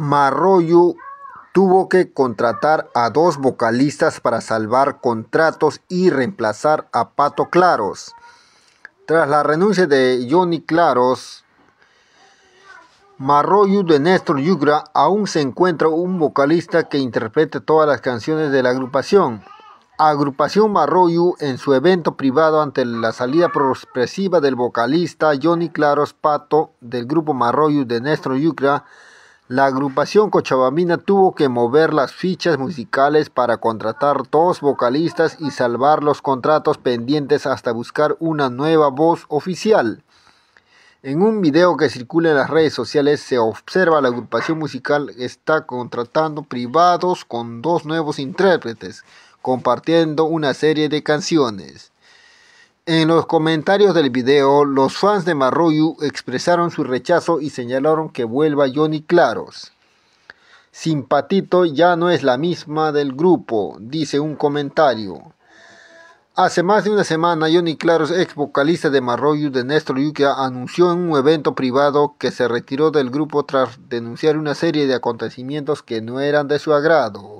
Marroyo tuvo que contratar a dos vocalistas para salvar contratos y reemplazar a Pato Claros. Tras la renuncia de Johnny Claros, Marroyo de Néstor Yucra aún se encuentra un vocalista que interprete todas las canciones de la agrupación. Agrupación Marroyu, en su evento privado ante la salida progresiva del vocalista Johnny Claros Pato del grupo Marroyo de Néstor Yucra, la agrupación cochabamina tuvo que mover las fichas musicales para contratar dos vocalistas y salvar los contratos pendientes hasta buscar una nueva voz oficial. En un video que circula en las redes sociales se observa la agrupación musical está contratando privados con dos nuevos intérpretes, compartiendo una serie de canciones. En los comentarios del video, los fans de Marroyu expresaron su rechazo y señalaron que vuelva Johnny Claros. Simpatito ya no es la misma del grupo, dice un comentario. Hace más de una semana, Johnny Claros, ex vocalista de Marroyu de Néstor Yuka, anunció en un evento privado que se retiró del grupo tras denunciar una serie de acontecimientos que no eran de su agrado.